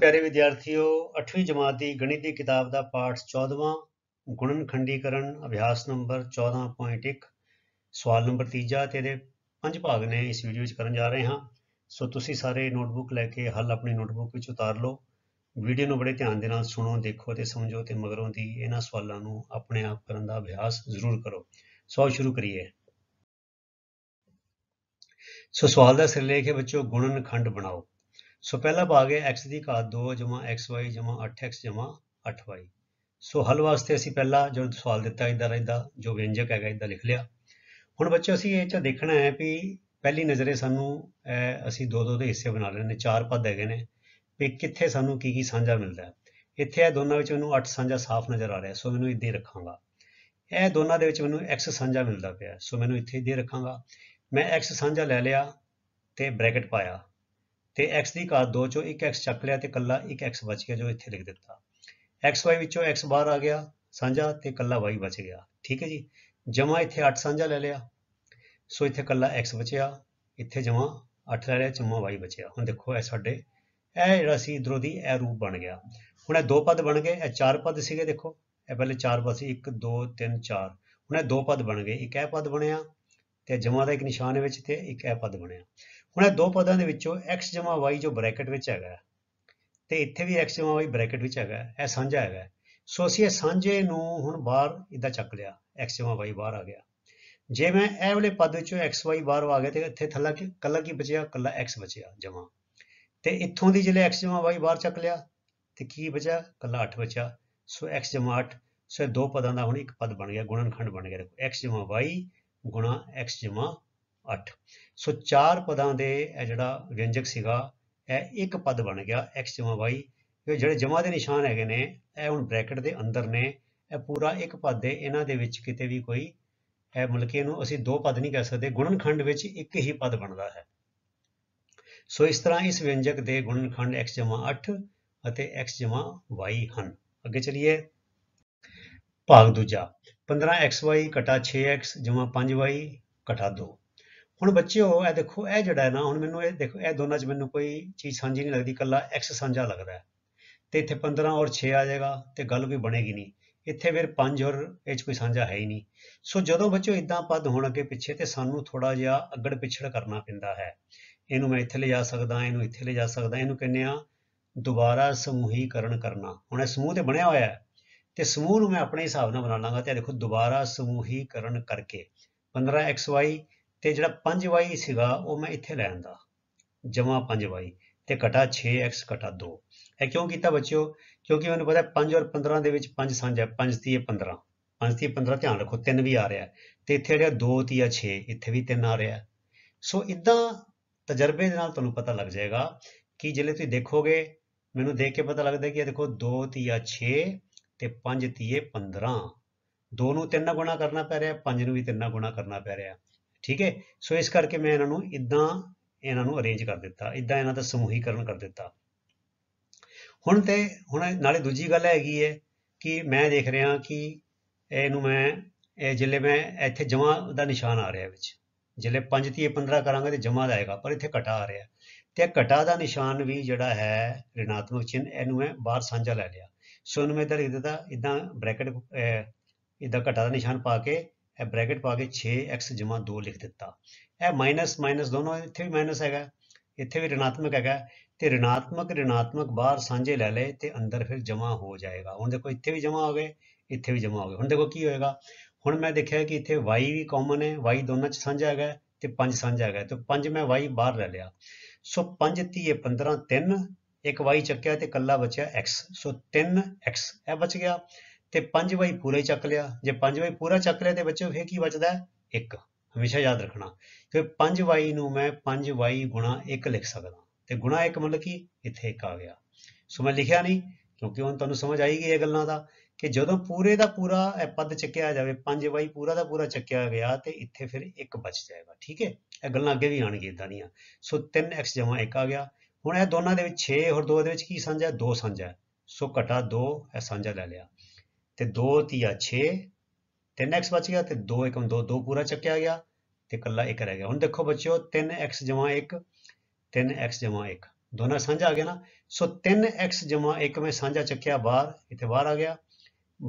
ਪਿਆਰੇ ਵਿਦਿਆਰਥੀਓ 8ਵੀਂ ਜਮਾਤ ਦੀ ਗਣਿਤ ਦੀ ਕਿਤਾਬ ਦਾ ਪਾਠ 14ਵਾਂ ਗੁਣਨ ਖੰਡੀਕਰਨ ਅਭਿਆਸ ਨੰਬਰ 14.1 ਸਵਾਲ ਨੰਬਰ 3 ਤੇ ਦੇ ਪੰਜ ਭਾਗ ਨੇ ਇਸ ਵੀਡੀਓ ਵਿੱਚ ਕਰਨ ਜਾ ਰਹੇ ਹਾਂ ਸੋ ਤੁਸੀਂ ਸਾਰੇ ਨੋਟਬੁੱਕ ਲੈ ਕੇ ਹੱਲ ਆਪਣੀ ਨੋਟਬੁੱਕ ਵਿੱਚ ਉਤਾਰ ਲਓ ਵੀਡੀਓ ਨੂੰ ਬੜੇ ਧਿਆਨ ਦੇ ਨਾਲ ਸੁਣੋ ਦੇਖੋ ਤੇ ਸਮਝੋ ਤੇ ਮਗਰੋਂ ਦੀ ਇਹਨਾਂ ਸਵਾਲਾਂ ਨੂੰ ਆਪਣੇ ਆਪ ਕਰਨ ਦਾ ਅਭਿਆਸ ਜ਼ਰੂਰ ਕਰੋ ਸੋ ਸ਼ੁਰੂ ਕਰੀਏ ਸੋ ਸਵਾਲ ਦਾ ਸਿਰਲੇਖ ਹੈ ਬੱਚੋ ਗੁਣਨਖੰਡ ਬਣਾਓ ਸੋ ਪਹਿਲਾ ਭਾਗ ਹੈ x ਦੀ ਘਾਤ 2 xy 8x 8y ਸੋ ਹੱਲ ਵਾਸਤੇ ਅਸੀਂ ਪਹਿਲਾ ਜੋ ਸਵਾਲ ਦਿੱਤਾ ਇਦਾਂ ਰਹਿੰਦਾ ਜੋ ਵਿਅੰਜਕ ਹੈਗਾ ਇਦਾਂ ਲਿਖ ਲਿਆ ਹੁਣ ਬੱਚਿਓ ਅਸੀਂ ਇਹ ਚ ਦੇਖਣਾ ਹੈ ਵੀ ਪਹਿਲੀ ਨਜ਼ਰੇ ਸਾਨੂੰ ਅਸੀਂ ਦੋ ਦੋ ਦੇ ਹਿੱਸੇ ਬਣਾ ਲੈਣੇ ਚਾਰ ਪਦ ਹੈਗੇ ਨੇ ਵੀ ਕਿੱਥੇ ਸਾਨੂੰ ਕੀ ਕੀ ਸਾਂਝਾ ਮਿਲਦਾ ਹੈ ਇੱਥੇ ਇਹ ਦੋਨਾਂ ਵਿੱਚ ਮੈਨੂੰ 8 ਸਾਂਝਾ ਸਾਫ਼ ਨਜ਼ਰ ਆ ਰਿਹਾ ਸੋ ਮੈਨੂੰ ਇੱਧੇ ਰੱਖਾਂਗਾ ਇਹ ਦੋਨਾਂ ਦੇ ਵਿੱਚ ਮੈਨੂੰ x ਸਾਂਝਾ ਮਿਲਦਾ ਪਿਆ ਸੋ ਮੈਨੂੰ ਇੱਥੇ ਦੇ ਰੱਖਾਂਗਾ ਮੈਂ x ਸਾਂਝਾ ਲੈ ਲਿਆ ਤੇ ਬ੍ਰੈਕਟ ਪਾਇਆ ਤੇ x ਦੀ ਘਾਤ 2 ਚੋਂ ਇੱਕ x ਚੱਕ ਲਿਆ ਤੇ ਕੱਲਾ ਇੱਕ x ਬਚ ਗਿਆ ਜੋ ਇੱਥੇ ਲਿਖ ਦਿੱਤਾ xy ਵਿੱਚੋਂ x ਬਾਹਰ ਆ ਗਿਆ ਸਾਂਝਾ ਤੇ ਕੱਲਾ y ਬਚ ਗਿਆ ਠੀਕ ਹੈ ਜੀ ਜਮਾ ਇੱਥੇ 8 ਸਾਂਝਾ ਲੈ ਲਿਆ ਸੋ ਇੱਥੇ ਕੱਲਾ x ਬਚਿਆ ਇੱਥੇ ਜਮਾ 8 ਲੈ ਲਿਆ ਜਮਾ y ਬਚਿਆ ਹੁਣ ਦੇਖੋ ਇਹ ਸਾਡੇ ਇਹ ਜਿਹੜਾ ਸੀ ਇਧਰੋਂ ਦੀ ਇਹ ਰੂਪ ਬਣ ਗਿਆ ਹੁਣ ਇਹ ਦੋ ਪਦ ਬਣ ਗਏ ਇਹ ਚਾਰ ਪਦ ਸੀਗੇ ਦੇਖੋ ਇਹ ਪਹਿਲੇ ਚਾਰ ਪਦ ਸੀ 1 2 3 4 ਹੁਣ ਇਹ ਦੋ ਪਦ ਬਣ ਗਏ ਇੱਕ ਇਹ ਪਦ ਬਣਿਆ ਤੇ ਜਮਾ ਦਾ ਇੱਕ ਨਿਸ਼ਾਨ ਵਿੱਚ ਤੇ ਇੱਕ ਇਹ ਪਦ ਬਣਿਆ ਹੁਣ ਇਹ ਦੋ ਪਦਾਂ ਦੇ ਵਿੱਚੋਂ x y ਜੋ ਬ੍ਰੈਕਟ ਵਿੱਚ ਹੈਗਾ ਤੇ ਇੱਥੇ ਵੀ x y ਬ੍ਰੈਕਟ ਵਿੱਚ ਹੈਗਾ ਇਹ ਸਾਂਝਾ ਹੈਗਾ ਸੋ ਅਸੀਂ ਇਹ ਸਾਂਝੇ ਨੂੰ ਹੁਣ ਬਾਹਰ ਇਦਾਂ ਚੱਕ ਲਿਆ x y ਬਾਹਰ ਆ ਗਿਆ ਜੇ ਮੈਂ ਇਹ ਵਾਲੇ ਪਦ ਵਿੱਚੋਂ x y ਬਾਹਰ ਆ ਗਿਆ ਤੇ ਇੱਥੇ ਥੱਲਾ ਕਿ ਕੱਲਾ ਕੀ ਬਚਿਆ ਕੱਲਾ x ਬਚਿਆ ਜਮਾ ਤੇ ਇੱਥੋਂ ਦੀ ਜਿਹੜੇ x y ਬਾਹਰ ਚੱਕ ਲਿਆ ਤੇ ਕੀ ਬਚਿਆ ਕੱਲਾ 8 ਬਚਿਆ ਸੋ x 8 ਸੋ ਇਹ ਦੋ ਪਦਾਂ ਦਾ ਹੁਣ ਇੱਕ ਪਦ ਬਣ ਗਿਆ ਗੁਣਨਖੰਡ ਬਣ ਗਿਆ x y ਗੁਣਾ x 8 ਸੋ ਚਾਰ ਪਦਾਂ ਦੇ ਇਹ ਜਿਹੜਾ ਵਿਅੰਜਕ ਸੀਗਾ ਇਹ ਇੱਕ ਪਦ ਬਣ ਗਿਆ x ਜਮਾ y ਇਹ ਜਿਹੜੇ ਜਮਾ ਦੇ ਨਿਸ਼ਾਨ ਹੈਗੇ ਨੇ ਇਹ ਹੁਣ ਬ੍ਰੈਕਟ ਦੇ ਅੰਦਰ ਨੇ ਇਹ ਪੂਰਾ ਇੱਕ ਪਦ ਦੇ ਇਹਨਾਂ ਦੇ ਵਿੱਚ ਕਿਤੇ ਵੀ ਕੋਈ ਇਹ ਮਤਲਬ ਨੂੰ ਅਸੀਂ ਦੋ ਪਦ ਨਹੀਂ ਕਹਿ ਸਕਦੇ ਗੁਣਨਖੰਡ ਵਿੱਚ ਇੱਕ ਹੀ ਪਦ ਬਣਦਾ ਹੈ ਸੋ ਇਸ ਤਰ੍ਹਾਂ ਇਸ ਵਿਅੰਜਕ ਦੇ ਗੁਣਨਖੰਡ x ਜਮਾ 8 ਅਤੇ x ਜਮਾ y ਹਨ ਅੱਗੇ ਚਲਿਏ ਭਾਗ ਦੂਜਾ 15xy 6x 5y 2 ਹੁਣ ਬੱਚਿਓ ਇਹ ਦੇਖੋ ਇਹ ਜਿਹੜਾ ਹੈ ਨਾ ਹੁਣ ਮੈਨੂੰ ਇਹ ਦੇਖੋ ਇਹ ਦੋਨਾਂ 'ਚ ਮੈਨੂੰ ਕੋਈ ਚੀਜ਼ ਸਾਂਝੀ ਨਹੀਂ ਲੱਗਦੀ ਕੱਲਾ x ਸਾਂਝਾ ਲੱਗਦਾ ਹੈ ਤੇ ਇੱਥੇ 15 ਔਰ 6 ਆ ਜਾਏਗਾ ਤੇ ਗੱਲ ਕੋਈ ਬਣੇਗੀ ਨਹੀਂ ਇੱਥੇ ਫਿਰ 5 ਔਰ ਇਹ 'ਚ ਕੋਈ ਸਾਂਝਾ ਹੈ ਹੀ ਨਹੀਂ ਸੋ ਜਦੋਂ ਬੱਚਿਓ ਇਦਾਂ ਪਦ ਹੋਣ ਅੱਗੇ ਪਿੱਛੇ ਤੇ ਸਾਨੂੰ ਥੋੜਾ ਜਿਹਾ ਅੱਗੜ ਪਿਛੜ ਕਰਨਾ ਪੈਂਦਾ ਹੈ ਇਹਨੂੰ ਮੈਂ ਇੱਥੇ ਲੈ ਜਾ ਸਕਦਾ ਇਹਨੂੰ ਇੱਥੇ ਲੈ ਜਾ ਸਕਦਾ ਇਹਨੂੰ ਕਹਿੰਦੇ ਆ ਦੁਬਾਰਾ ਸਮੂਹੀਕਰਨ ਕਰਨਾ ਹੁਣ ਇਹ ਸਮੂਹ ਤੇ ਬਣਿਆ ਹੋਇਆ ਹੈ ਤੇ ਸਮੂਹ ਨੂੰ ਮੈਂ ਆਪਣੇ ਹਿਸਾਬ ਨਾਲ ਬਣਾ ਲਾਂਗਾ ਤੇ ਦੇਖੋ ਦੁਬਾਰਾ ਸਮੂਹੀਕਰਨ ਕਰਕੇ 15xy ਤੇ ਜਿਹੜਾ 5y ਸੀਗਾ ਉਹ ਮੈਂ ਇੱਥੇ ਲੈ ਆਂਦਾ ਜਮਾ 5y ਤੇ ਘਟਾ 6x ਘਟਾ 2 ਇਹ ਕਿਉਂ ਕੀਤਾ ਬੱਚਿਓ ਕਿਉਂਕਿ ਮੈਨੂੰ ਪਤਾ 5 ਔਰ 15 ਦੇ ਵਿੱਚ 5 ਸਾਂਝਾ 5 3 15 5 3 15 ਧਿਆਨ ਰੱਖੋ 3 ਵੀ ਆ ਰਿਹਾ ਤੇ ਇੱਥੇ ਜਿਹੜਾ 2 3 6 ਇੱਥੇ ਵੀ 3 ਆ ਰਿਹਾ ਸੋ ਇਦਾਂ ਤਜਰਬੇ ਦੇ ਨਾਲ ਤੁਹਾਨੂੰ ਪਤਾ ਲੱਗ ਜਾਏਗਾ ਕਿ ਜਿਵੇਂ ਤੁਸੀਂ ਦੇਖੋਗੇ ਮੈਨੂੰ ਦੇਖ ਕੇ ਪਤਾ ਲੱਗਦਾ ਕਿ ਇਹ ਦੇਖੋ 2 3 6 ਤੇ 5 3 15 2 ਨੂੰ 3 ਨਾਲ ਗੁਣਾ ਕਰਨਾ ਪੈ ਰਿਹਾ 5 ਨੂੰ ਵੀ 3 ਨਾਲ ਗੁਣਾ ਕਰਨਾ ਪੈ ਰਿਹਾ ਠੀਕ ਹੈ ਸੋ ਇਸ ਕਰਕੇ ਮੈਂ ਇਹਨਾਂ ਨੂੰ ਇਦਾਂ ਇਹਨਾਂ ਨੂੰ ਅਰੇਂਜ ਕਰ ਦਿੱਤਾ ਇਦਾਂ ਇਹਨਾਂ ਦਾ ਸਮੂਹੀਕਰਨ ਕਰ ਦਿੱਤਾ ਹੁਣ ਤੇ ਹੁਣ ਨਾਲੇ ਦੂਜੀ ਗੱਲ ਹੈਗੀ ਹੈ ਕਿ ਮੈਂ ਦੇਖ ਰਿਹਾ ਕਿ ਇਹਨੂੰ ਮੈਂ ਇਹ ਜਿਲੇ ਮੈਂ ਇੱਥੇ ਜਮਾ ਦਾ ਨਿਸ਼ਾਨ ਆ ਰਿਹਾ ਵਿੱਚ ਜਿਲੇ 5 ਤੇ 15 ਕਰਾਂਗੇ ਤੇ ਜਮਾ ਦਾ ਆਏਗਾ ਪਰ ਇੱਥੇ ਘਟਾ ਆ ਰਿਹਾ ਤੇ ਇਹ ਘਟਾ ਦਾ ਨਿਸ਼ਾਨ ਵੀ ਜਿਹੜਾ ਹੈ ਰਿਣਾਤਮਕ ਚਿੰਨ ਇਹਨੂੰ ਮੈਂ ਬਾਹਰ ਸਾਂਝਾ ਲੈ ਲਿਆ ਸੋ ਇਹਨੂੰ ਮੈਂ ਇਧਰ ਇਹਦਾ ਇਦਾਂ ਬ੍ਰੈਕਟ ਇਦਾਂ ਘਟਾ ਦਾ ਨਿਸ਼ਾਨ ਪਾ ਕੇ ਇਹ ਬ੍ਰੈਕਟ ਪਾ ਕੇ 6x 2 ਲਿਖ ਦਿੱਤਾ ਇਹ ਮਾਈਨਸ ਮਾਈਨਸ ਦੋਨੋਂ ਇੱਥੇ ਵੀ ਮਾਈਨਸ ਹੈਗਾ ਇੱਥੇ ਵੀ ਰਿਣਾਤਮਕ ਹੈਗਾ ਤੇ ਰਿਣਾਤਮਕ ਰਿਣਾਤਮਕ ਬਾਹਰ ਸਾਂਝੇ ਲੈ ਲਏ ਤੇ ਅੰਦਰ ਫਿਰ ਜਮਾ ਹੋ ਜਾਏਗਾ ਹੁਣ ਦੇਖੋ ਇੱਥੇ ਵੀ ਜਮਾ ਹੋ ਗਏ ਇੱਥੇ ਵੀ ਜਮਾ ਹੋ ਗਏ ਹੁਣ ਦੇਖੋ ਕੀ ਹੋਏਗਾ ਹੁਣ ਮੈਂ ਦੇਖਿਆ ਕਿ ਇੱਥੇ y ਵੀ ਕਾਮਨ ਹੈ y ਦੋਨਾਂ 'ਚ ਸਾਂਝਾ ਹੈਗਾ ਤੇ 5 ਸਾਂਝਾ ਹੈਗਾ ਤੇ 5 ਮੈਂ y ਬਾਹਰ ਲੈ ਲਿਆ ਸੋ 5 3 15 3 ਇੱਕ y ਚੱਕਿਆ ਤੇ ਕੱਲਾ ਬਚਿਆ x ਸੋ 3x ਇਹ ਬਚ ਗਿਆ ਤੇ ਪੰਜ ਬਾਈ ਪੂਰੇ ਚੱਕ ਲਿਆ ਜੇ ਪੰਜ ਬਾਈ ਪੂਰਾ ਚੱਕ ਲਿਆ ਤੇ ਬੱਚਿਓ ਫੇਰ ਕੀ ਬਚਦਾ ਹੈ 1 ਹਮੇਸ਼ਾ ਯਾਦ ਰੱਖਣਾ ਕਿ 5y ਨੂੰ ਮੈਂ 5y 1 ਲਿਖ ਸਕਦਾ ਤੇ ਗੁਣਾ 1 ਮਤਲਬ ਕੀ ਇੱਥੇ 1 ਆ ਗਿਆ ਸੋ ਮੈਂ ਲਿਖਿਆ ਨਹੀਂ ਕਿਉਂਕਿ ਹੁਣ ਤੁਹਾਨੂੰ ਸਮਝ ਆਈ ਗਈ ਇਹ ਗੱਲਾਂ ਦਾ ਕਿ ਜਦੋਂ ਪੂਰੇ ਦਾ ਪੂਰਾ ਇਹ ਪਦ ਚੱਕਿਆ ਜਾਵੇ 5y ਪੂਰਾ ਦਾ ਪੂਰਾ ਚੱਕਿਆ ਗਿਆ ਤੇ ਇੱਥੇ ਫਿਰ 1 ਬਚ ਜਾਏਗਾ ਠੀਕ ਹੈ ਇਹ ਗੱਲਾਂ ਅੱਗੇ ਵੀ ਆਣਗੀਆਂ ਇਦਾਂ ਦੀਆਂ ਸੋ 3x 1 ਆ ਗਿਆ ਹੁਣ ਇਹ ਦੋਨਾਂ ਦੇ ਵਿੱਚ 6 ਹੋਰ 2 ਦੇ ਵਿੱਚ ਕੀ ਸਾਂਝਾ 2 ਸਾਂਝਾ ਸੋ ਘਟਾ 2 ਇਹ ਸਾਂਝਾ ਲੈ ਲਿਆ ਤੇ 2 3 6 ਤੇ x ਬਚ ਗਿਆ ਤੇ 2 1 2 2 ਪੂਰਾ ਚੱਕਿਆ ਗਿਆ ਤੇ ਕੱਲਾ 1 ਰਹਿ ਗਿਆ ਹੁਣ ਦੇਖੋ ਬੱਚਿਓ 3x 1 3x 1 ਦੋਨਾਂ ਸਾਂਝਾ ਆ ਗਿਆ ਨਾ ਸੋ 3x 1 ਮੈਂ ਸਾਂਝਾ ਚੱਕਿਆ ਬਾਹਰ ਇੱਥੇ ਬਾਹਰ ਆ ਗਿਆ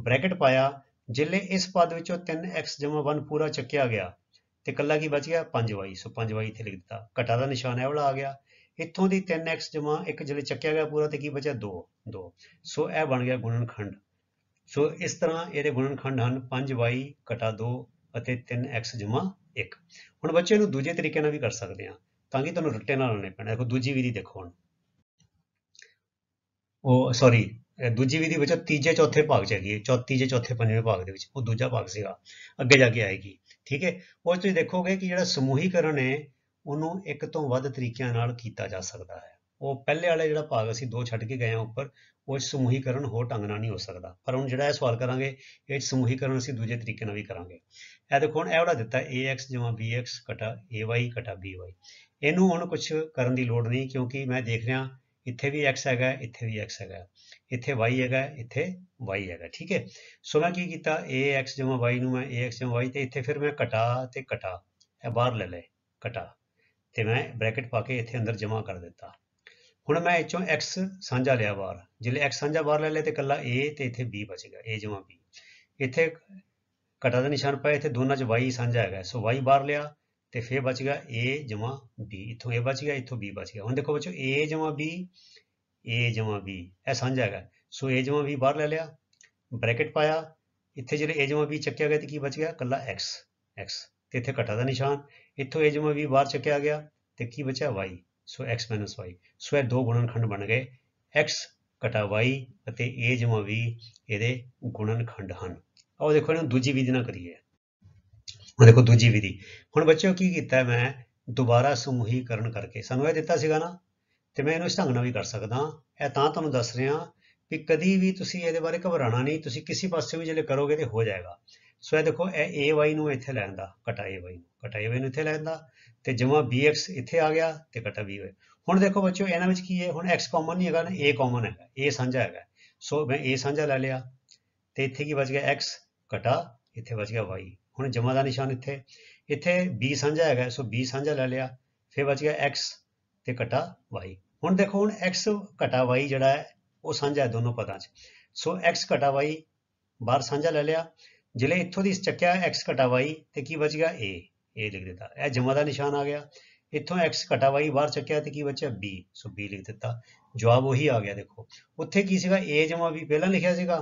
ਬ੍ਰੈਕਟ ਪਾਇਆ ਜਿੱਲੇ ਇਸ ਪਦ ਵਿੱਚੋਂ 3x 1 ਪੂਰਾ ਚੱਕਿਆ ਗਿਆ ਤੇ ਕੱਲਾ ਕੀ ਬਚ ਗਿਆ 5y ਸੋ 5y ਇੱਥੇ ਲਿਖ ਦਿੱਤਾ ਘਟਾ ਦਾ ਨਿਸ਼ਾਨ ਹੈ ਵਾਲਾ ਆ ਗਿਆ ਇੱਥੋਂ ਦੀ 3x 1 ਜਿਹੜੇ ਚੱਕਿਆ ਗਿਆ ਪੂਰਾ ਤੇ ਕੀ ਬਚਿਆ 2 2 ਸੋ ਇਹ ਬਣ ਗਿਆ ਗੁਣਨਖੰਡ ਸੋ ਇਸ ਤਰ੍ਹਾਂ ਇਹਦੇ ਗੁਣਨਖੰਡ ਹਨ 5y 2 ਅਤੇ 3x 1 ਹੁਣ ਬੱਚੇ ਨੂੰ ਦੂਜੇ ਤਰੀਕੇ ਨਾਲ ਵੀ ਕਰ ਸਕਦੇ ਆ ਤਾਂ ਕਿ ਤੁਹਾਨੂੰ ਰੱਟੇ ਨਾਲ ਨਹੀਂ ਪੈਣਾ ਦੇਖੋ ਦੂਜੀ ਵਿਧੀ ਦੇਖੋ ਹੁਣ ਉਹ ਸੌਰੀ ਦੂਜੀ ਵਿਧੀ ਵਿੱਚ ਤੀਜੇ ਚੌਥੇ ਭਾਗ ਚ ਹੈਗੀ ਚੌਥੀ ਜੇ ਚੌਥੇ ਪੰਜਵੇਂ ਭਾਗ ਦੇ ਵਿੱਚ ਉਹ ਦੂਜਾ ਭਾਗ ਸੀਗਾ ਅੱਗੇ ਜਾ ਕੇ ਆਏਗੀ ਠੀਕ ਹੈ ਉਹ ਤੁਸੀਂ ਦੇਖੋਗੇ ਕਿ ਜਿਹੜਾ ਸਮੂਹੀਕਰਨ ਹੈ ਉਹਨੂੰ ਇੱਕ ਤੋਂ ਵੱਧ ਤਰੀਕਿਆਂ ਨਾਲ ਕੀਤਾ ਜਾ ਸਕਦਾ ਹੈ ਉਹ ਪਹਿਲੇ ਵਾਲੇ ਜਿਹੜਾ ਭਾਗ ਅਸੀਂ ਦੋ ਛੱਡ ਕੇ ਗਏ ਆ ਉੱਪਰ ਉਹ ਸਮੂਹੀਕਰਨ ਹੋਰ ਢੰਗ ਨਾਲ ਨਹੀਂ ਹੋ ਸਕਦਾ ਪਰ ਹੁਣ ਜਿਹੜਾ ਇਹ ਸਵਾਲ ਕਰਾਂਗੇ ਇਹ ਸਮੂਹੀਕਰਨ ਅਸੀਂ ਦੂਜੇ ਤਰੀਕੇ ਨਾਲ ਵੀ ਕਰਾਂਗੇ ਇਹ ਦੇਖੋ ਹੁਣ ਇਹ ਉਹਦਾ ਦਿੱਤਾ ax bx ay by ਇਹਨੂੰ ਹੁਣ ਕੁਝ ਕਰਨ ਦੀ ਲੋੜ ਨਹੀਂ ਕਿਉਂਕਿ ਮੈਂ ਦੇਖ ਰਿਹਾ ਇੱਥੇ ਵੀ x ਹੈਗਾ ਇੱਥੇ ਵੀ x ਹੈਗਾ ਇੱਥੇ y ਹੈਗਾ ਇੱਥੇ y ਹੈਗਾ ਠੀਕ ਹੈ ਸੋ ਮੈਂ ਕੀ ਕੀਤਾ ax y ਨੂੰ ਮੈਂ ax y ਤੇ ਇੱਥੇ ਫਿਰ ਮੈਂ ਘਟਾ ਤੇ ਘਟਾ ਇਹ ਬਾਹਰ ਲੈ ਲਏ ਘਟਾ ਤੇ ਮੈਂ ਬ੍ਰੈਕਟ ਪਾ ਕੇ ਇੱਥੇ ਅੰਦਰ ਜਮਾ ਕਰ ਦਿੱਤਾ ਹੁਣ ਮੈਂ ਇਹ ਚੋਂ x ਸਾਂਝਾ ਲਿਆ ਬਾਹਰ ਜਿਵੇਂ x ਸਾਂਝਾ ਬਾਹਰ ਲੈ ਲਿਆ ਤੇ ਇਕੱਲਾ a ਤੇ ਇੱਥੇ b ਬਚ ਗਿਆ a ਜਮਾ b ਇੱਥੇ ਘਟਾ ਦਾ ਨਿਸ਼ਾਨ ਪਾਇਆ ਇੱਥੇ ਦੋਨਾਂ 'ਚ y ਸਾਂਝਾ ਹੈਗਾ ਸੋ y ਬਾਹਰ ਲਿਆ ਤੇ ਫੇਰ ਬਚ ਗਿਆ a ਜਮਾ b ਇੱਥੋਂ a ਬਚ ਗਿਆ ਇੱਥੋਂ b ਬਚ ਗਿਆ ਹੁਣ ਦੇਖੋ ਬੱਚੋ a ਜਮਾ b a ਜਮਾ b ਇਹ ਸਾਂਝਾ ਹੈਗਾ ਸੋ a ਜਮਾ b ਬਾਹਰ ਲੈ ਲਿਆ ਬ੍ਰੈਕਟ ਪਾਇਆ ਇੱਥੇ ਜਿਹੜੇ a ਜਮਾ b ਚੱਕਿਆ ਗਿਆ ਤੇ ਕੀ ਬਚ ਗਿਆ ਇਕੱਲਾ x x ਤੇ ਇੱਥੇ ਘਟਾ ਦਾ ਨਿਸ਼ਾਨ ਇੱਥੋਂ a ਜਮਾ b ਬਾਹਰ ਚੱਕਿਆ ਗਿਆ ਤੇ ਕੀ ਬਚਿਆ y ਸੋ x y ਸੋ ਇਹ ਦੋ ਗੁਣਨਖੰਡ ਬਣ ਗਏ x y ਅਤੇ a ਜਮਾ v ਇਹਦੇ ਗੁਣਨਖੰਡ ਹਨ ਆਓ ਦੇਖੋ ਇਹਨੂੰ ਦੂਜੀ ਵਿਧੀ ਨਾਲ ਕਰੀਏ ਹੁਣ ਦੇਖੋ ਦੂਜੀ ਵਿਧੀ ਹੁਣ ਬੱਚਿਓ ਕੀ ਕੀਤਾ ਮੈਂ ਦੁਬਾਰਾ ਸਮੂਹੀਕਰਨ ਕਰਕੇ ਸਾਨੂੰ ਇਹ ਦਿੱਤਾ ਸੀਗਾ ਨਾ ਤੇ ਮੈਂ ਇਹਨੂੰ ਇਸ ਢੰਗ ਨਾਲ ਵੀ ਕਰ ਸਕਦਾ ਇਹ ਤਾਂ ਤੁਹਾਨੂੰ ਦੱਸ ਰਿਹਾ ਕਿ ਕਦੀ ਵੀ ਤੁਸੀਂ ਇਹਦੇ ਬਾਰੇ ਘਬਰਾਣਾ ਨਹੀਂ ਤੁਸੀਂ ਕਿਸੇ ਪਾਸੇ ਵੀ ਜਿਹੜੇ ਕਰੋਗੇ ਤੇ ਹੋ ਜਾਏਗਾ ਸੋ ਇਹ ਦੇਖੋ ਇਹ ay ਨੂੰ ਇੱਥੇ ਲੈਂਦਾ ਘਟਾ ay ਨੂੰ ਘਟਾ ay ਨੂੰ ਇੱਥੇ ਲੈਂਦਾ ਤੇ ਜਮਾ bx ਇੱਥੇ ਆ ਗਿਆ ਤੇ ਘਟਾ b ਹੋਇਆ ਹੁਣ ਦੇਖੋ ਬੱਚਿਓ ਇਹਨਾਂ ਵਿੱਚ ਕੀ ਹੈ ਹੁਣ x ਕਾਮਨ ਨਹੀਂ ਹੈਗਾ ਨਾ a ਕਾਮਨ ਹੈਗਾ a ਸਾਂਝਾ ਹੈਗਾ ਸੋ ਮੈਂ a ਸਾਂਝਾ ਲੈ ਲਿਆ ਤੇ ਇੱਥੇ ਕੀ ਬਚ ਗਿਆ x ਘਟਾ ਇੱਥੇ ਬਚ ਗਿਆ y ਹੁਣ ਜਮਾ ਦਾ ਨਿਸ਼ਾਨ ਇੱਥੇ ਇੱਥੇ b ਸਾਂਝਾ ਹੈਗਾ ਸੋ b ਸਾਂਝਾ ਲੈ ਲਿਆ ਫਿਰ ਬਚ ਗਿਆ x ਤੇ ਘਟਾ y ਹੁਣ ਦੇਖੋ ਹੁਣ x ਘਟਾ y ਜਿਹੜਾ ਹੈ ਉਹ ਸਾਂਝਾ ਹੈ ਦੋਨੋਂ ਪਦਾਂ 'ਚ ਸੋ x ਘਟਾ y ਬਾਹਰ ਸਾਂਝਾ ਲੈ ਲਿਆ ਜਿਲੇ ਇੱਥੋਂ ਦੀ ਚੱਕਿਆ x ਘਟਾ y ਤੇ ਕੀ ਬਚ ਗਿਆ a a ਲਿਖ ਦਿੱਤਾ ਇਹ ਜਮਾ ਦਾ ਨਿਸ਼ਾਨ ਆ ਗਿਆ ਇੱਥੋਂ x ਘਟਾ y ਬਾਹਰ ਚੱਕਿਆ ਤੇ ਕੀ ਬਚਿਆ b ਸੋ b ਲਿਖ ਦਿੱਤਾ ਜਵਾਬ ਉਹੀ ਆ ਗਿਆ ਦੇਖੋ ਉੱਥੇ ਕੀ ਸੀਗਾ a ਜਮਾ b ਪਹਿਲਾਂ ਲਿਖਿਆ ਸੀਗਾ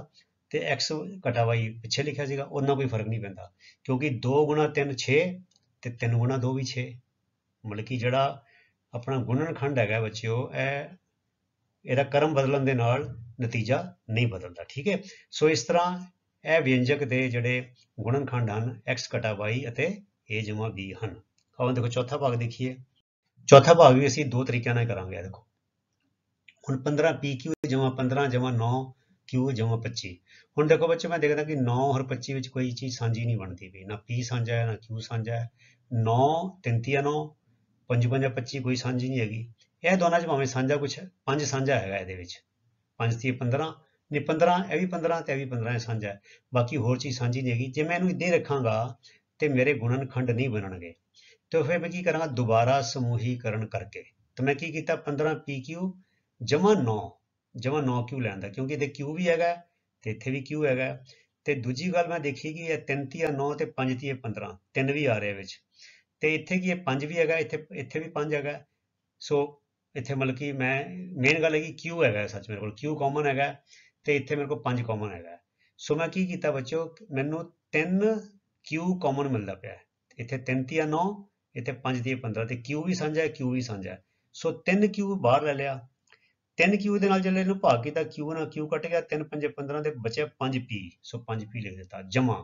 ਤੇ x ਘਟਾ y ਪਿੱਛੇ ਲਿਖਿਆ ਸੀਗਾ ਉਹਨਾਂ ਕੋਈ ਫਰਕ ਨਹੀਂ ਪੈਂਦਾ ਕਿਉਂਕਿ 2 3 6 ਤੇ 3 2 ਵੀ 6 ਮਤਲਬ ਕਿ ਜਿਹੜਾ ਆਪਣਾ ਗੁਣਨਖੰਡ ਹੈਗਾ ਬੱਚਿਓ ਇਹ ਇਹਦਾ ਕਰਮ ਬਦਲਣ ਦੇ ਨਾਲ ਨਤੀਜਾ ਨਹੀਂ ਬਦਲਦਾ ਠੀਕ ਹੈ ਸੋ ਇਸ ਤਰ੍ਹਾਂ ਇਹ ਵਿਅੰਜਕ ਦੇ ਜਿਹੜੇ ਗੁਣਨਖੰਡ ਹਨ x ਘਟਾ y ਅਤੇ ਏ ਜਮਾ ਬੀ ਹਨ ਹੁਣ ਦੇਖੋ ਚੌਥਾ ਭਾਗ ਦੇਖੀਏ ਚੌਥਾ ਭਾਗ ਵੀ ਅਸੀਂ ਦੋ ਤਰੀਕਿਆਂ ਨਾਲ ਕਰਾਂਗੇ ਦੇਖੋ ਹੁਣ 15 ਪੀ ਕਿਊ ਜਮਾ 15 ਜਮਾ 9 ਕਿਊ ਜਮਾ 25 ਹੁਣ ਦੇਖੋ ਬੱਚੇ ਮੈਂ ਦੇਖਦਾ ਕਿ 9 ਔਰ 25 ਵਿੱਚ ਕੋਈ ਚੀਜ਼ ਸਾਂਝੀ ਨਹੀਂ ਬਣਦੀ ਵੀ ਨਾ ਪੀ ਸਾਂਝਾ ਹੈ ਨਾ ਕਿਊ ਸਾਂਝਾ ਹੈ 9 33 9 5 5 25 ਕੋਈ ਸਾਂਝੀ ਨਹੀਂ ਹੈਗੀ ਇਹ ਦੋਨਾਂ 'ਚ ਭਾਵੇਂ ਸਾਂਝਾ ਕੁਝ ਹੈ 5 ਸਾਂਝਾ ਹੈਗਾ ਇਹਦੇ ਵਿੱਚ 5 3 15 ਨੇ 15 ਇਹ ਵੀ 15 ਤੇ ਇਹ ਵੀ 15 ਸਾਂਝਾ ਹੈ ਬਾਕੀ ਹੋਰ ਚੀਜ਼ ਸਾਂਝੀ ਨਹੀਂ ਹੈਗੀ ਜੇ ਮੈਂ ਇਹਨੂੰ ਇਦਾਂ ਰੱਖਾਂਗਾ ਤੇ ਮੇਰੇ ਗੁਣਨਖੰਡ ਨਹੀਂ ਬਣਨਗੇ ਤੇ ਫਿਰ ਮੈਂ ਕੀ ਕਰਾਂਗਾ ਦੁਬਾਰਾ ਸਮੂਹੀਕਰਨ ਕਰਕੇ ਤੇ ਮੈਂ ਕੀ ਕੀਤਾ 15 PQ ਜਮਾ 9 ਜਮਾ 9 Q ਲੈਂਦਾ ਕਿਉਂਕਿ ਇਹਦੇ Q ਵੀ ਹੈਗਾ ਤੇ ਇੱਥੇ ਵੀ Q ਹੈਗਾ ਤੇ ਦੂਜੀ ਗੱਲ ਮੈਂ ਦੇਖੀ ਕਿ ਇਹ 3 ਤੀਆ 9 ਤੇ 5 ਤੀਆ 15 ਤਿੰਨ ਵੀ ਆ ਰਿਹਾ ਵਿੱਚ ਤੇ ਇੱਥੇ ਕੀ ਇਹ 5 ਵੀ ਹੈਗਾ ਇੱਥੇ ਇੱਥੇ ਵੀ 5 ਹੈਗਾ ਸੋ ਇੱਥੇ ਮਤਲਬ ਕਿ ਮੈਂ ਮੇਨ ਗੱਲ ਹੈ ਕਿ Q ਹੈਗਾ ਸੱਚ ਮੇਰੇ ਕੋਲ Q ਕਾਮਨ ਹੈਗਾ ਤੇ ਇੱਥੇ ਮੇਰੇ ਕੋਲ 5 ਕਾਮਨ ਹੈਗਾ ਸੋ ਮੈਂ ਕੀ ਕੀਤਾ ਬੱਚੋ ਮੈਨੂੰ 3 q ਕਾਮਨ ਮਿਲਦਾ ਪਿਆ ਇੱਥੇ 3 ਤੀਆ 9 ਇੱਥੇ 5 ਤੀਆ 15 ਤੇ q ਵੀ ਸਾਂਝਾ ਹੈ q ਵੀ ਸਾਂਝਾ ਹੈ ਸੋ 3 q ਬਾਹਰ ਲੈ ਲਿਆ 3 q ਦੇ ਨਾਲ ਜਿਹੜੇ ਇਹਨੂੰ ਭਾਗ ਕੀਤਾ q ਨਾਲ q ਕੱਟ ਗਿਆ 3 5 15 ਦੇ ਬਚੇ 5p ਸੋ 5p ਲਿਖ ਦਿੱਤਾ ਜਮਾ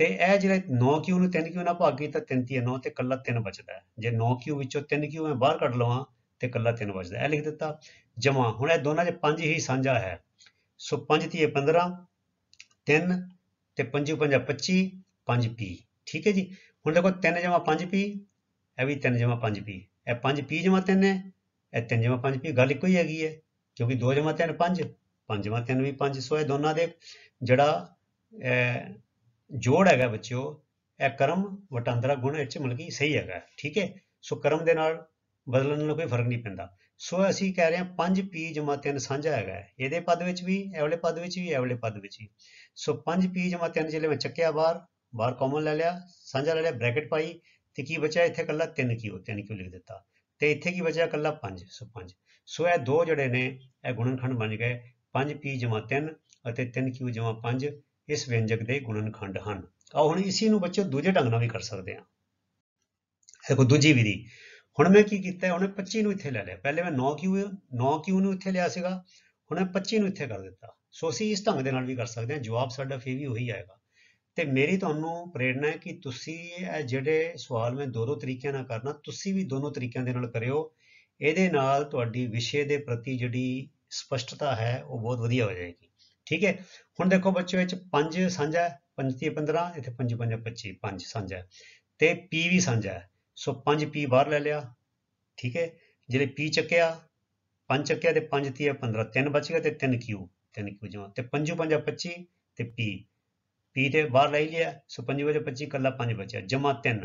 ਤੇ ਇਹ ਜਿਹੜਾ 9q ਨੂੰ 3q ਨਾਲ ਭਾਗ ਕੀਤਾ 3 ਤੀਆ 9 ਤੇ ਕੱਲਾ 3 ਬਚਦਾ ਹੈ ਜੇ 9q ਵਿੱਚੋਂ 3q ਮੈਂ ਬਾਹਰ ਕੱਢ ਲਵਾਂ ਤੇ ਕੱਲਾ 3 ਬਚਦਾ ਇਹ ਲਿਖ ਦਿੱਤਾ ਜਮਾ ਹੁਣ ਇਹ ਦੋਨਾਂ ਦੇ 5 ਹੀ ਸਾਂਝਾ ਹੈ ਸੋ 5 ਤੀਆ 15 3 ਤੇ 5 5 25 5p ਠੀਕ ਹੈ ਜੀ ਹੁਣ ਦੇਖੋ 3 5p ਇਹ ਵੀ 3 5p ਇਹ 5p 3 ਹੈ ਇਹ 3 5p ਗੱਲ ਇੱਕੋ ਹੀ ਹੈਗੀ ਹੈ ਕਿਉਂਕਿ 2 3 5 5 3 ਵੀ 5 ਸੋ ਇਹ ਦੋਨਾਂ ਦੇ ਜਿਹੜਾ ਜੋੜ ਹੈਗਾ ਬੱਚਿਓ ਇਹ ਕਰਮ ਵਟਾਂਦਰਾ ਗੁਣ ਵਿੱਚ ਮਿਲ ਗਈ ਸਹੀ ਹੈਗਾ ਠੀਕ ਹੈ ਸੋ ਕਰਮ ਦੇ ਨਾਲ ਬਦਲਣ ਨਾਲ ਕੋਈ ਫਰਕ ਨਹੀਂ ਪੈਂਦਾ ਸੋ ਅਸੀਂ ਕਹਿ ਰਹੇ ਹਾਂ 5p 3 ਸਾਂਝਾ ਹੈਗਾ ਇਹਦੇ ਪਦ ਵਿੱਚ ਵੀ ਇਹ ਵਾਲੇ ਪਦ ਵਿੱਚ ਵੀ ਇਹ ਵਾਲੇ ਪਦ ਵਿੱਚ ਵੀ ਸੋ 5p 3 ਜਿਹੜੇ ਮੈਂ ਚੱਕਿਆ ਬਾਹਰ ਬਾਹਰ ਕਾਮਨ ਲੈ ਲਿਆ ਸਾਂਝਾ ਲੈ ਲਿਆ ਬ੍ਰੈਕਟ ਪਾਈ ਤੇ ਕੀ ਬਚਿਆ ਇੱਥੇ ਕੱਲਾ 3 ਕਿਉ 3 ਕਿਉ ਲਿਖ ਦਿੱਤਾ ਤੇ ਇੱਥੇ ਕੀ ਬਚਿਆ ਕੱਲਾ 5 ਸੋ 5 ਸੋ ਇਹ ਦੋ ਜਿਹੜੇ ਨੇ ਇਹ ਗੁਣਨਖੰਡ ਬਣ ਗਏ 5p 3 ਅਤੇ 3q 5 ਇਸ ਵਿਅੰਜਕ ਦੇ ਗੁਣਨਖੰਡ ਹਨ ਆ ਹੁਣ ਇਸੇ ਨੂੰ ਬੱਚੇ ਦੂਜੇ ਢੰਗ ਨਾਲ ਵੀ ਕਰ ਸਕਦੇ ਆ ਇਹ ਕੋ ਦੂਜੀ ਵਿਧੀ ਹੁਣ ਮੈਂ ਕੀ ਕੀਤਾ ਉਹਨੇ 25 ਨੂੰ ਇੱਥੇ ਲੈ ਲਿਆ ਪਹਿਲੇ ਮੈਂ 9q 9q ਨੂੰ ਇੱਥੇ ਲਿਆ ਸੀਗਾ ਹੁਣ ਮੈਂ 25 ਨੂੰ ਇੱਥੇ ਕਰ ਦਿੱਤਾ ਸੋ ਅਸੀਂ ਇਸ ਢੰਗ ਦੇ ਨਾਲ ਵੀ ਕਰ ਸਕਦੇ ਆ ਜਵਾਬ ਸਾਡਾ ਫੇਰ ਵੀ ਉਹੀ ਆਏਗਾ ਤੇ ਮੇਰੀ ਤੁਹਾਨੂੰ ਪ੍ਰੇਰਣਾ ਹੈ ਕਿ ਤੁਸੀਂ ਇਹ ਜਿਹੜੇ ਸਵਾਲ ਮੈਂ ਦੋ ਦੋ ਤਰੀਕਿਆਂ ਨਾਲ ਕਰਨਾ ਤੁਸੀਂ ਵੀ ਦੋਨੋਂ ਤਰੀਕਿਆਂ ਦੇ ਨਾਲ ਕਰਿਓ ਇਹਦੇ ਨਾਲ ਤੁਹਾਡੀ ਵਿਸ਼ੇ ਦੇ ਪ੍ਰਤੀ ਜਿਹੜੀ ਸਪਸ਼ਟਤਾ ਹੈ ਉਹ ਬਹੁਤ ਵਧੀਆ ਹੋ ਜਾਏਗੀ ਠੀਕ ਹੈ ਹੁਣ ਦੇਖੋ ਬੱਚੇ ਵਿੱਚ 5 ਸਾਂਝਾ 5 15 ਇੱਥੇ 5 5 25 5 ਸਾਂਝਾ ਤੇ P ਵੀ ਸਾਂਝਾ ਸੋ 5P ਬਾਹਰ ਲੈ ਲਿਆ ਠੀਕ ਹੈ ਜਿਹੜੇ P ਚੱਕਿਆ 5 ਚੱਕਿਆ ਤੇ 5 3 15 3 ਬਚ ਗਿਆ ਤੇ 3Q 3Q 3 ਜਮਾ ਤੇ 5 5 25 ਤੇ P ਪੀ ਤੇ ਬਾਹਰ ਲੈ ਲਿਆ ਸੋ 5 ਵਜੇ 25 ਕੱਲਾ 5 ਬਚਿਆ ਜਮਾ 3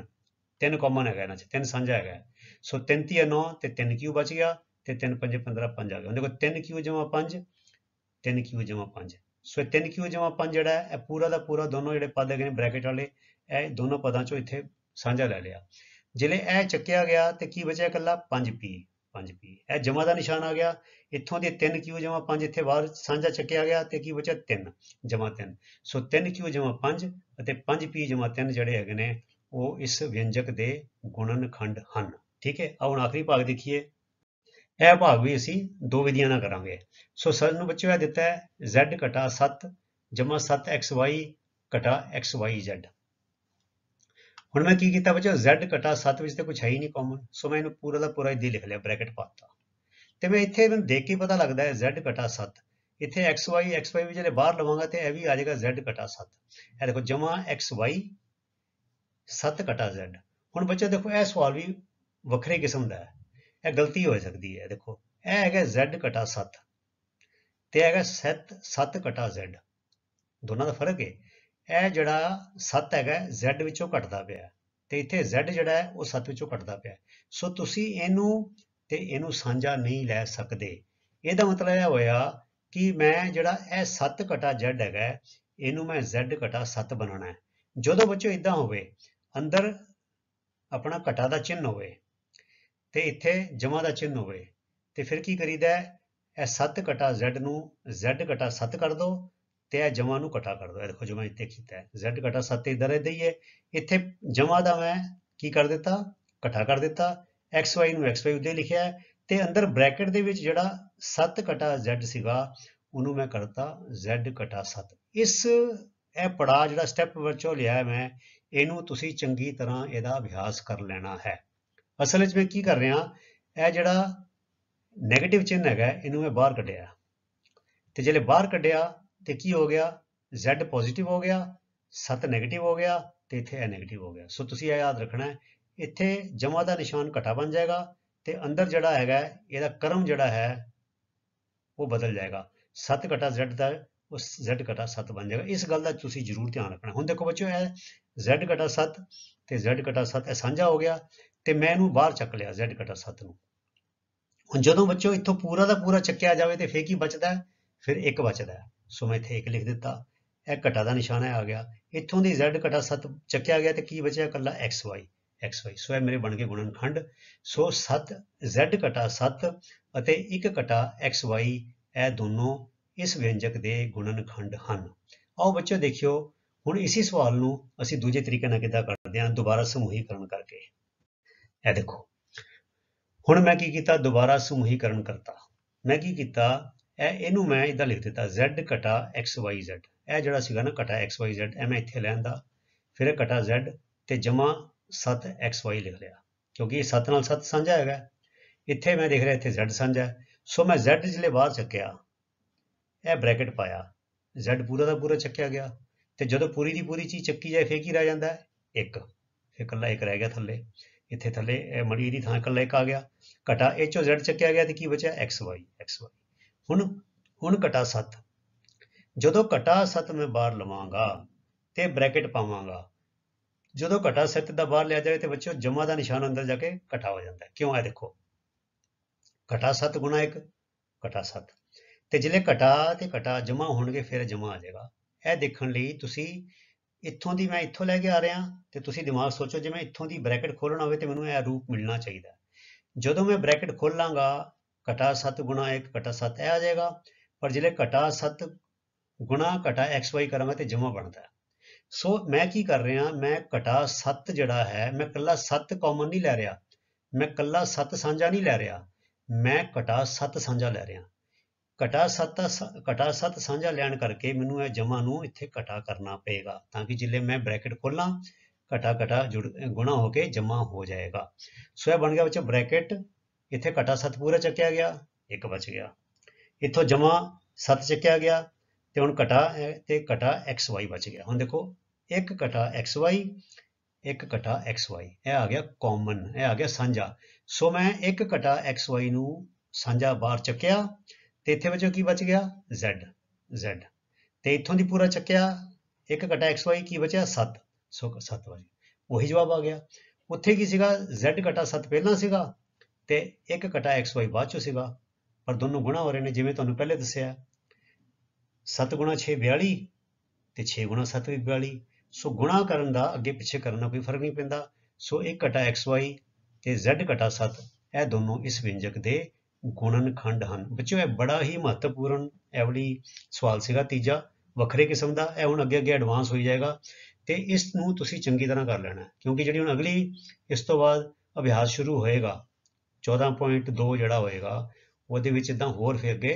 3 ਕਾਮਨ ਹੈਗਾ ਇਹਨਾਂ ਚ 3 ਸਾਂਝਾ ਹੈਗਾ ਸੋ 3 3 9 ਤੇ 3 ਕਿਊ ਬਚ ਗਿਆ ਤੇ 3 5 15 5 ਆ ਗਿਆ ਦੇਖੋ 3 ਕਿਊ ਜਮਾ 5 3 ਕਿਊ ਜਮਾ 5 ਸੋ 3 ਕਿਊ ਜਮਾ 5 ਜਿਹੜਾ ਹੈ ਇਹ ਪੂਰਾ ਦਾ ਪੂਰਾ ਦੋਨੋਂ ਜਿਹੜੇ ਪਦ ਹੈਗੇ ਨੇ ਬ੍ਰੈਕਟ ਵਾਲੇ ਇਹ ਦੋਨੋਂ ਪਦਾਂ ਚੋਂ ਇੱਥੇ ਸਾਂਝਾ ਲੈ ਲਿਆ ਜਿਲੇ ਇਹ ਚੱਕਿਆ ਗਿਆ ਤੇ ਕੀ ਬਚਿਆ ਇਕੱਲਾ 5p 5p ਇਹ ਜਮਾ ਦਾ ਨਿਸ਼ਾਨ ਆ ਗਿਆ ਇੱਥੋਂ ਦੇ 3q ਜਮਾ 5 ਇੱਥੇ ਬਾਹਰ ਸਾਂਝਾ ਚੱਕਿਆ ਗਿਆ ਤੇ ਕੀ ਬਚਿਆ 3 ਜਮਾ 3 ਸੋ 3q ਜਮਾ 5 ਅਤੇ 5p ਜਮਾ 3 ਜਿਹੜੇ ਹੈਗੇ ਨੇ ਉਹ ਇਸ ਵਿਅੰਜਕ ਦੇ ਗੁਣਨਖੰਡ ਹਨ ਠੀਕ ਹੈ ਆਹ ਹੁਣ ਆਖਰੀ ਭਾਗ ਦੇਖੀਏ ਇਹ ਭਾਗ ਵੀ ਅਸੀਂ ਦੋ ਵਿਧੀਆਂ ਨਾਲ ਕਰਾਂਗੇ ਸੋ ਸਾਨੂੰ ਬੱਚਿਓ ਇਹ ਦਿੱਤਾ ਹੈ z 7 7xy xyz ਹੁਣ ਮੈਂ ਕੀ ਕੀਤਾ ਬੱਚਾ z 7 ਵਿੱਚ ਤੇ ਕੁਝ ਹੈ ਹੀ ਨਹੀਂ ਕਾਮਨ ਸੋ ਮੈਂ ਇਹਨੂੰ ਪੂਰਾ ਦਾ ਪੂਰਾ ਇੱਥੇ ਲਿਖ ਲਿਆ ਬ੍ਰੈਕਟ ਪਾਤਾ ਤੇ ਮੈਂ ਇੱਥੇ ਇਹਨੂੰ ਦੇਖ ਕੇ ਪਤਾ ਲੱਗਦਾ ਹੈ z 7 ਇੱਥੇ xy xy ਵੀ ਜਿਹੜੇ ਬਾਹਰ ਲਵਾਂਗਾ ਤੇ ਇਹ ਵੀ ਆ ਜਾਏਗਾ z 7 ਇਹ ਦੇਖੋ ਜਮਾ xy 7 z ਹੁਣ ਬੱਚਾ ਦੇਖੋ ਇਹ ਸਵਾਲ ਵੀ ਵੱਖਰੇ ਕਿਸਮ ਦਾ ਹੈ ਇਹ ਗਲਤੀ ਹੋ ਸਕਦੀ ਹੈ ਦੇਖੋ ਇਹ ਹੈਗਾ z 7 ਤੇ ਹੈਗਾ 7 7 z ਦੋਨਾਂ ਦਾ ਫਰਕ ਹੈ ਇਹ ਜਿਹੜਾ 7 ਹੈਗਾ z ਵਿੱਚੋਂ ਘਟਦਾ ਪਿਆ ਤੇ ਇੱਥੇ z ਜਿਹੜਾ ਹੈ ਉਹ 7 ਵਿੱਚੋਂ ਘਟਦਾ ਪਿਆ ਸੋ ਤੁਸੀਂ ਇਹਨੂੰ ਤੇ ਇਹਨੂੰ ਸਾਂਝਾ ਨਹੀਂ ਲੈ ਸਕਦੇ ਇਹਦਾ ਮਤਲਬ ਇਹ ਹੋਇਆ ਕਿ ਮੈਂ ਜਿਹੜਾ ਇਹ 7 ਘਟਾ z ਹੈਗਾ ਇਹਨੂੰ ਮੈਂ z ਘਟਾ 7 ਬਣਾਉਣਾ ਹੈ ਜਦੋਂ ਬੱਚੋ ਇਦਾਂ ਹੋਵੇ ਅੰਦਰ ਆਪਣਾ ਘਟਾ ਦਾ ਚਿੰਨ ਹੋਵੇ ਤੇ ਇੱਥੇ ਜਮਾ ਦਾ ਚਿੰਨ ਹੋਵੇ ਤੇ ਫਿਰ ਕੀ ਕਰੀਦਾ ਹੈ ਇਹ 7 ਘਟਾ z ਨੂੰ z ਘਟਾ 7 ਕਰ ਦੋ ਤੇ ਇਹ ਜਮਾ ਨੂੰ ਘਟਾ ਕਰ ਦੋ ਇਹ ਦੇਖੋ ਜਮਾ ਇੱਥੇ ਕੀਤਾ ਹੈ z ਘਟਾ 7 ਇਧਰ ਇਹ ਦਈਏ ਇੱਥੇ ਜਮਾ ਦਾ ਮੈਂ ਕੀ ਕਰ ਦਿੱਤਾ ਘਟਾ ਕਰ ਦਿੱਤਾ xy ਨੂੰ xy ਉੱਤੇ ਲਿਖਿਆ ਹੈ ਤੇ ਅੰਦਰ ਬ੍ਰੈਕਟ ਦੇ ਵਿੱਚ ਜਿਹੜਾ 7 ਘਟਾ z ਸੀਗਾ ਉਹਨੂੰ ਮੈਂ ਕਰਤਾ z ਘਟਾ 7 ਇਸ ਇਹ ਪੜਾ ਜਿਹੜਾ ਸਟੈਪ ਵਿੱਚੋਂ ਲਿਆ ਮੈਂ ਇਹਨੂੰ ਤੁਸੀਂ ਚੰਗੀ ਤਰ੍ਹਾਂ ਇਹਦਾ ਅਭਿਆਸ ਕਰ ਲੈਣਾ ਹੈ ਅਸਲ ਵਿੱਚ ਮੈਂ ਕੀ ਕਰ ਰਿਹਾ ਇਹ ਜਿਹੜਾ ਨੈਗੇਟਿਵ ਚਿੰਨ ਹੈਗਾ ਇਹਨੂੰ ਮੈਂ ਬਾਹਰ ਕੱਢਿਆ ਤੇ ਜਿਹੜੇ ਬਾਹਰ ਕੱਢਿਆ ਤੇ ਕੀ ਹੋ ਗਿਆ z ਪੋਜ਼ਿਟਿਵ ਹੋ ਗਿਆ 7 네ਗੇਟਿਵ ਹੋ ਗਿਆ ਤੇ ਇੱਥੇ ਇਹ 네ਗੇਟਿਵ ਹੋ ਗਿਆ ਸੋ ਤੁਸੀਂ ਇਹ ਯਾਦ ਰੱਖਣਾ ਹੈ ਇੱਥੇ ਜਮਾ ਦਾ ਨਿਸ਼ਾਨ ਘਟਾ ਬਣ ਜਾਏਗਾ ਤੇ ਅੰਦਰ ਜਿਹੜਾ ਹੈਗਾ ਇਹਦਾ ਕਰਮ ਜਿਹੜਾ ਹੈ ਉਹ ਬਦਲ ਜਾਏਗਾ 7 ਘਟਾ z ਦਾ ਉਸ z ਘਟਾ 7 ਬਣ ਜਾਏਗਾ ਇਸ ਗੱਲ ਦਾ ਤੁਸੀਂ ਜ਼ਰੂਰ ਧਿਆਨ ਰੱਖਣਾ ਹੁਣ ਦੇਖੋ ਬੱਚਿਓ ਇਹ z ਘਟਾ 7 ਤੇ z ਘਟਾ 7 ਇਹ ਸਾਂਝਾ ਹੋ ਗਿਆ ਤੇ ਮੈਂ ਇਹਨੂੰ ਬਾਹਰ ਚੱਕ ਲਿਆ z ਘਟਾ 7 ਨੂੰ ਹੁਣ ਜਦੋਂ ਬੱਚਿਓ ਇੱਥੋਂ ਪੂਰਾ ਦਾ ਪੂਰਾ ਚੱਕਿਆ ਜਾਵੇ ਤੇ ਫੇਰ ਕੀ ਬਚਦਾ ਫਿਰ 1 ਬਚਦਾ ਸੋ ਮੈਂ ਇੱਥੇ 1 ਲਿਖ ਦਿੱਤਾ ਇਹ ਘਟਾ ਦਾ ਨਿਸ਼ਾਨ ਆ ਗਿਆ ਇੱਥੋਂ ਦੀ z ਘਟਾ 7 ਚੱਕਿਆ ਗਿਆ ਤੇ ਕੀ ਬਚਿਆ ਇਕੱਲਾ xy xy ਸੋ ਇਹ ਮੇਰੇ ਬਣ ਗਏ ਗੁਣਨਖੰਡ ਸੋ 7 z ਘਟਾ 7 ਅਤੇ 1 ਘਟਾ xy ਇਹ ਦੋਨੋਂ ਇਸ ਵਿਅੰਜਕ ਦੇ ਗੁਣਨਖੰਡ ਹਨ ਆਓ ਬੱਚਿਓ ਦੇਖਿਓ ਹੁਣ ਇਸੇ ਸਵਾਲ ਨੂੰ ਅਸੀਂ ਦੂਜੇ ਤਰੀਕੇ ਨਾਲ ਕਿੱਦਾਂ ਕਰਦੇ ਹਾਂ ਦੁਬਾਰਾ ਸਮੂਹੀਕਰਨ ਕਰਕੇ ਇਹ ਦੇਖੋ ਹੁਣ ਮੈਂ ਕੀ ਕੀਤਾ ਦੁਬਾਰਾ ਸਮੂਹੀਕਰਨ ਕਰਤਾ ਮੈਂ ਕੀ ਕੀਤਾ ਇਹ ਇਹਨੂੰ ਮੈਂ ਇਦਾਂ ਲਿਖ ਦਿੱਤਾ z ਘਟਾ xyz ਇਹ ਜਿਹੜਾ ਸੀਗਾ ਨਾ ਘਟਾ xyz ਐ ਮੈਂ ਇੱਥੇ ਲੈਂਦਾ ਫਿਰ ਘਟਾ z ਤੇ ਜਮਾ 7xy ਲਿਖ ਲਿਆ ਕਿਉਂਕਿ 7 ਨਾਲ 7 ਸਾਂਝਾ ਹੈਗਾ ਇੱਥੇ ਮੈਂ ਦੇਖ ਰਿਹਾ ਇੱਥੇ z ਸਾਂਝਾ ਸੋ ਮੈਂ z ਜਿਲੇ ਬਾਹਰ ਚੱਕਿਆ ਇਹ ਬ੍ਰੈਕਟ ਪਾਇਆ z ਪੂਰਾ ਦਾ ਪੂਰਾ ਚੱਕਿਆ ਗਿਆ ਤੇ ਜਦੋਂ ਪੂਰੀ ਦੀ ਪੂਰੀ ਚੀਜ਼ ਚੱਕੀ ਜਾਏ ਫੇਰ ਕੀ ਰਹਿ ਜਾਂਦਾ ਹੈ 1 ਫੇਰ ਇਕੱਲਾ 1 ਰਹਿ ਗਿਆ ਥੱਲੇ ਇੱਥੇ ਥੱਲੇ ਇਹ ਮੜੀ ਦੀ ਥਾਂ ਇਕੱਲਾ 1 ਆ ਗਿਆ ਘਟਾ h ਤੋਂ z ਚੱਕਿਆ ਗਿਆ ਤੇ ਕੀ ਬਚਿਆ xy xy ਹੁਣ ਹੁਣ ਘਟਾ 7 ਜਦੋਂ ਘਟਾ 7 ਮੈਂ ਬਾਹਰ ਲਵਾਂਗਾ ਤੇ ਬ੍ਰੈਕਟ ਪਾਵਾਂਗਾ ਜਦੋਂ ਘਟਾ 7 ਦਾ ਬਾਹਰ ਲਿਆ ਜਾਵੇ ਤੇ ਬੱਚਿਓ ਜਮਾ ਦਾ ਨਿਸ਼ਾਨ ਅੰਦਰ ਜਾ ਕੇ ਘਟਾ ਹੋ ਜਾਂਦਾ ਕਿਉਂ ਹੈ ਦੇਖੋ ਘਟਾ 7 ਗੁਣਾ 1 ਘਟਾ 7 ਤੇ ਜਿਲੇ ਘਟਾ ਤੇ ਘਟਾ ਜਮਾ ਹੋਣਗੇ ਫਿਰ ਜਮਾ ਆ ਜਾਏਗਾ ਇਹ ਦੇਖਣ ਲਈ ਤੁਸੀਂ ਇੱਥੋਂ ਦੀ ਮੈਂ ਇੱਥੋਂ ਲੈ ਕੇ ਆ ਰਿਹਾ ਤੇ ਤੁਸੀਂ ਦਿਮਾਗ ਸੋਚੋ ਜੇ ਮੈਂ ਇੱਥੋਂ ਦੀ ਬ੍ਰੈਕਟ ਖੋਲਣਾ ਹੋਵੇ ਤੇ ਮੈਨੂੰ ਇਹ ਰੂਪ ਮਿਲਣਾ ਚਾਹੀਦਾ ਜਦੋਂ ਮੈਂ ਬ੍ਰੈਕਟ ਖੋਲਾਂਗਾ ਘਟਾ 7 ਗੁਣਾ 1 ਘਟਾ 7 ਇਹ ਆ ਜਾਏਗਾ ਪਰ ਜਿਹੜੇ ਘਟਾ 7 ਗੁਣਾ ਘਟਾ xy ਕਰਾਂਗੇ ਤੇ ਜਮਾ ਬਣਦਾ ਹੈ ਸੋ ਮੈਂ ਕੀ ਕਰ ਰਿਹਾ ਮੈਂ ਘਟਾ 7 ਜਿਹੜਾ ਹੈ ਮੈਂ ਕੱਲਾ 7 ਕਾਮਨ ਨਹੀਂ ਲੈ ਰਿਹਾ ਮੈਂ ਕੱਲਾ 7 ਸਾਂਝਾ ਨਹੀਂ ਲੈ ਰਿਹਾ ਮੈਂ ਘਟਾ 7 ਸਾਂਝਾ ਲੈ ਰਿਹਾ ਘਟਾ 7 ਘਟਾ 7 ਸਾਂਝਾ ਲੈਣ ਕਰਕੇ ਮੈਨੂੰ ਇਹ ਜਮਾ ਨੂੰ ਇੱਥੇ ਘਟਾ ਕਰਨਾ ਪਏਗਾ ਤਾਂ ਕਿ ਜਿੱਲੇ ਮੈਂ ਬ੍ਰੈਕਟ ਖੋਲਾਂ ਘਟਾ ਘਟਾ ਗੁਣਾ ਹੋ ਕੇ ਜਮਾ ਹੋ ਜਾਏਗਾ ਸੋ ਇਹ ਬਣ ਗਿਆ ਬੱਚਾ ਬ੍ਰੈਕਟ ਇੱਥੇ ਘਟਾ 7 ਪੂਰਾ ਚੱਕਿਆ ਗਿਆ 1 ਬਚ ਗਿਆ ਇੱਥੋਂ ਜਮਾ 7 ਚੱਕਿਆ ਗਿਆ ਤੇ ਹੁਣ ਘਟਾ ਤੇ ਘਟਾ xy ਬਚ ਗਿਆ ਹੁਣ ਦੇਖੋ 1 ਘਟਾ xy 1 ਘਟਾ xy ਇਹ ਆ ਗਿਆ ਕਾਮਨ ਇਹ ਆ ਗਿਆ ਸਾਂਝਾ ਸੋ ਮੈਂ 1 ਘਟਾ xy ਨੂੰ ਸਾਂਝਾ ਬਾਹਰ ਚੱਕਿਆ ਤੇ ਇੱਥੇ ਵਿੱਚੋਂ ਕੀ ਬਚ ਗਿਆ z z ਤੇ ਇੱਥੋਂ ਦੀ ਪੂਰਾ ਚੱਕਿਆ 1 ਘਟਾ xy ਕੀ ਬਚਿਆ 7 ਸੋ 7 ਬਚ ਉਹੀ ਜਵਾਬ ਆ ਗਿਆ ਉੱਥੇ ਕੀ ਸੀਗਾ z ਘਟਾ 7 ਪਹਿਲਾਂ ਸੀਗਾ ਤੇ 1 ਘਟਾ xy ਬਾਅਦ ਚੋਂ ਸੀਗਾ ਪਰ ਦੋਨੋਂ ਗੁਣਾ ਹੋ ਰਹੇ ਨੇ ਜਿਵੇਂ ਤੁਹਾਨੂੰ ਪਹਿਲੇ ਦੱਸਿਆ 7 ਗੁਣਾ 6 42 ਤੇ 6 ਗੁਣਾ 7 ਵੀ 42 ਸੋ ਗੁਣਾ ਕਰਨ ਦਾ ਅੱਗੇ ਪਿੱਛੇ ਕਰਨ ਦਾ ਕੋਈ ਫਰਕ ਨਹੀਂ ਪੈਂਦਾ ਸੋ 1 ਘਟਾ xy ਤੇ z ਘਟਾ 7 ਇਹ ਦੋਨੋਂ ਇਸ ਵਿੰਜਕ ਦੇ ਗੁਣਨਖੰਡ ਹਨ ਬੱਚਿਓ ਇਹ ਬੜਾ ਹੀ ਮਹੱਤਵਪੂਰਨ ਐਵਲੀ ਸਵਾਲ ਸੀਗਾ ਤੀਜਾ ਵੱਖਰੇ ਕਿਸਮ ਦਾ ਇਹ ਹੁਣ ਅੱਗੇ ਅੱਗੇ ਐਡਵਾਂਸ ਹੋਈ ਜਾਏਗਾ ਤੇ ਇਸ ਨੂੰ ਤੁਸੀਂ ਚੰਗੀ ਤਰ੍ਹਾਂ ਕਰ ਲੈਣਾ ਕਿਉਂਕਿ ਜਿਹੜੀ ਹੁਣ ਅਗਲੀ ਇਸ ਤੋਂ ਬਾਅਦ ਅਭਿਆਸ ਸ਼ੁਰੂ ਹੋਏਗਾ 14.2 ਜਿਹੜਾ ਹੋਏਗਾ ਉਹਦੇ ਵਿੱਚ ਇਦਾਂ ਹੋਰ ਫਿਰ ਅੱਗੇ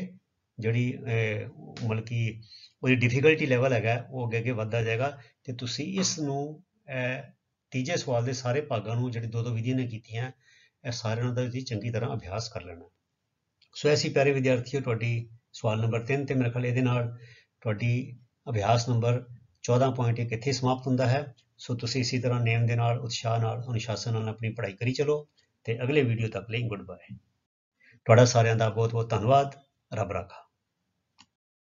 ਜਿਹੜੀ ਮਤਲਬ ਕਿ ਉਹਦੀ ਡਿਫਿਕਲਟੀ ਲੈਵਲ ਹੈਗਾ ਉਹ ਅੱਗੇ ਅੱਗੇ ਵੱਧਦਾ ਜਾਏਗਾ ਤੇ ਤੁਸੀਂ ਇਸ ਨੂੰ ਤੀਜੇ ਸਵਾਲ ਦੇ ਸਾਰੇ ਭਾਗਾਂ ਨੂੰ ਜਿਹੜੇ ਦੋ ਦੋ ਵਿਧੀਆਂ ਨੇ ਕੀਤੀਆਂ ਇਹ ਸਾਰਿਆਂ ਦਾ ਤੁਸੀਂ ਚੰਗੀ ਤਰ੍ਹਾਂ ਅਭਿਆਸ ਕਰ ਲੈਣਾ ਸੋ ਐਸੀ ਪਿਆਰੇ ਵਿਦਿਆਰਥੀਓ ਤੁਹਾਡੀ ਸਵਾਲ ਨੰਬਰ 3 ਤੇ ਮੇਰੇ ਖਿਆਲ ਇਹਦੇ ਨਾਲ ਤੁਹਾਡੀ ਅਭਿਆਸ ਨੰਬਰ 14.1 ਇੱਥੇ ਸਮਾਪਤ ਹੁੰਦਾ ਹੈ ਸੋ ਤੁਸੀਂ ਇਸੇ ਤਰ੍ਹਾਂ ਨੇਮ ਦੇ ਨਾਲ ਉਤਸ਼ਾਹ ਨਾਲ ਅਨੁਸ਼ਾਸਨ ਨਾਲ ਆਪਣੀ ਪੜ੍ਹਾਈ ਕਰੀ ਚਲੋ ਤੇ ਅਗਲੇ ਵੀਡੀਓ ਤੱਕ ਲਈ ਗੁੱਡ ਬਾਏ ਤੁਹਾਡਾ ਸਾਰਿਆਂ ਦਾ ਬਹੁਤ ਬਹੁਤ ਧੰਨਵਾਦ ਰੱਬ ਰਾਖਾ